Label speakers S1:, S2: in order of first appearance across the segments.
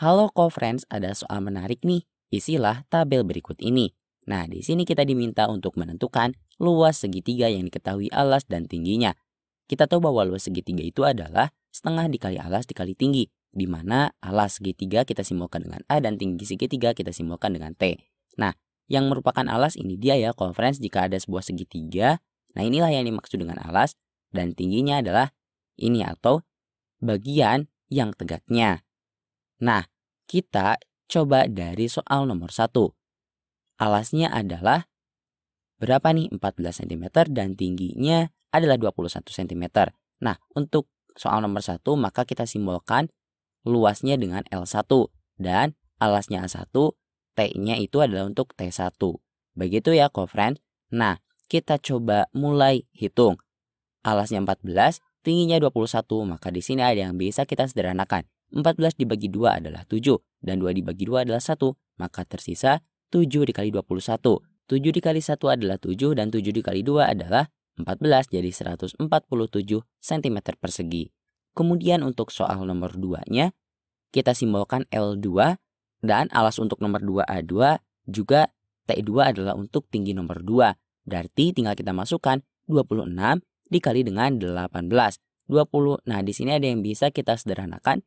S1: Halo co-friends, ada soal menarik nih. Isilah tabel berikut ini. Nah, di sini kita diminta untuk menentukan luas segitiga yang diketahui alas dan tingginya. Kita tahu bahwa luas segitiga itu adalah setengah dikali alas dikali tinggi, di mana alas segitiga kita simbolkan dengan A dan tinggi segitiga kita simbolkan dengan T. Nah, yang merupakan alas ini dia ya, co-friends, jika ada sebuah segitiga, nah inilah yang dimaksud dengan alas, dan tingginya adalah ini atau bagian yang tegaknya. Nah, kita coba dari soal nomor satu. Alasnya adalah berapa nih 14 cm dan tingginya adalah 21 cm. Nah, untuk soal nomor satu maka kita simbolkan luasnya dengan L1 dan alasnya A1, T-nya itu adalah untuk T1. Begitu ya, co-friend. Nah, kita coba mulai hitung. Alasnya 14, tingginya 21, maka di sini ada yang bisa kita sederhanakan. 14 dibagi 2 adalah 7 dan 2 dibagi 2 adalah 1, maka tersisa 7 dikali 21. 7 dikali 1 adalah 7 dan 7 dikali 2 adalah 14 jadi 147 cm persegi. Kemudian untuk soal nomor 2-nya, kita simbolkan L2 dan alas untuk nomor 2A2 juga T2 adalah untuk tinggi nomor 2. Berarti tinggal kita masukkan 26 dikali dengan 18. 20. Nah, di sini ada yang bisa kita sederhanakan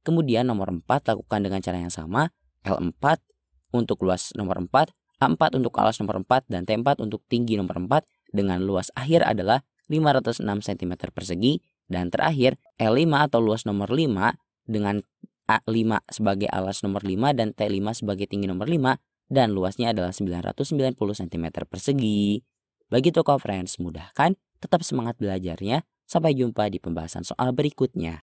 S1: Kemudian nomor 4 lakukan dengan cara yang sama, L4 untuk luas nomor 4, A4 untuk alas nomor 4, dan T4 untuk tinggi nomor 4 dengan luas akhir adalah 506 cm persegi. Dan terakhir, L5 atau luas nomor 5 dengan A5 sebagai alas nomor 5 dan T5 sebagai tinggi nomor 5 dan luasnya adalah 990 cm persegi. Bagi toko friends, mudahkan, tetap semangat belajarnya. Sampai jumpa di pembahasan soal berikutnya.